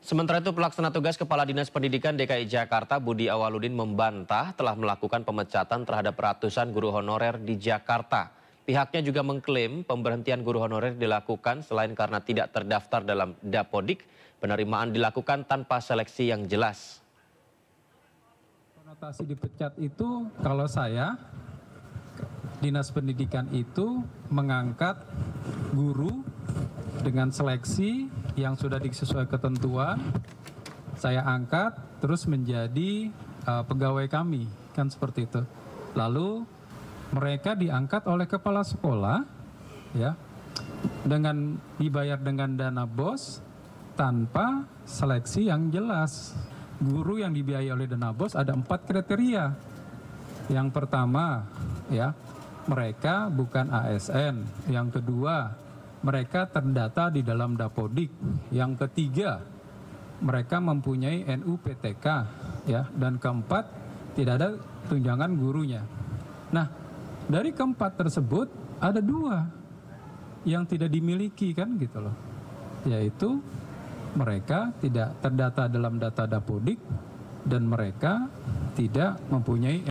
Sementara itu pelaksana tugas Kepala Dinas Pendidikan DKI Jakarta Budi Awaludin membantah telah melakukan pemecatan terhadap ratusan guru honorer di Jakarta. Pihaknya juga mengklaim pemberhentian guru honorer dilakukan selain karena tidak terdaftar dalam Dapodik, penerimaan dilakukan tanpa seleksi yang jelas. Konotasi dipecat itu kalau saya Dinas Pendidikan itu mengangkat guru dengan seleksi yang sudah disesuai ketentuan saya angkat terus menjadi uh, pegawai kami kan seperti itu. Lalu mereka diangkat oleh kepala sekolah ya dengan dibayar dengan dana bos tanpa seleksi yang jelas. Guru yang dibiayai oleh dana bos ada empat kriteria. Yang pertama ya mereka bukan ASN. Yang kedua mereka terdata di dalam Dapodik. Yang ketiga, mereka mempunyai NUPTK ya dan keempat tidak ada tunjangan gurunya. Nah, dari keempat tersebut ada dua yang tidak dimiliki kan gitu loh. Yaitu mereka tidak terdata dalam data Dapodik dan mereka tidak mempunyai